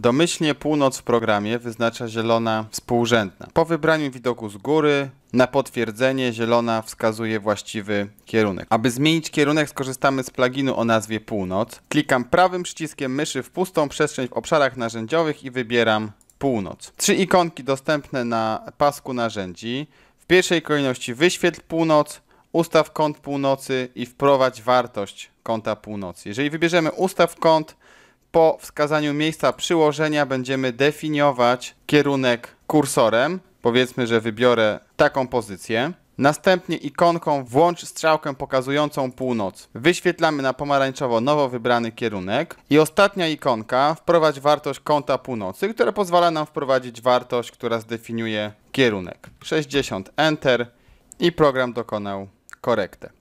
Domyślnie północ w programie wyznacza zielona współrzędna. Po wybraniu widoku z góry na potwierdzenie zielona wskazuje właściwy kierunek. Aby zmienić kierunek skorzystamy z pluginu o nazwie północ. Klikam prawym przyciskiem myszy w pustą przestrzeń w obszarach narzędziowych i wybieram północ. Trzy ikonki dostępne na pasku narzędzi. W pierwszej kolejności wyświetl północ, ustaw kąt północy i wprowadź wartość kąta północy. Jeżeli wybierzemy ustaw kąt, po wskazaniu miejsca przyłożenia będziemy definiować kierunek kursorem. Powiedzmy, że wybiorę taką pozycję. Następnie ikonką włącz strzałkę pokazującą północ. Wyświetlamy na pomarańczowo nowo wybrany kierunek. I ostatnia ikonka wprowadź wartość kąta północy, która pozwala nam wprowadzić wartość, która zdefiniuje kierunek. 60 Enter i program dokonał korektę.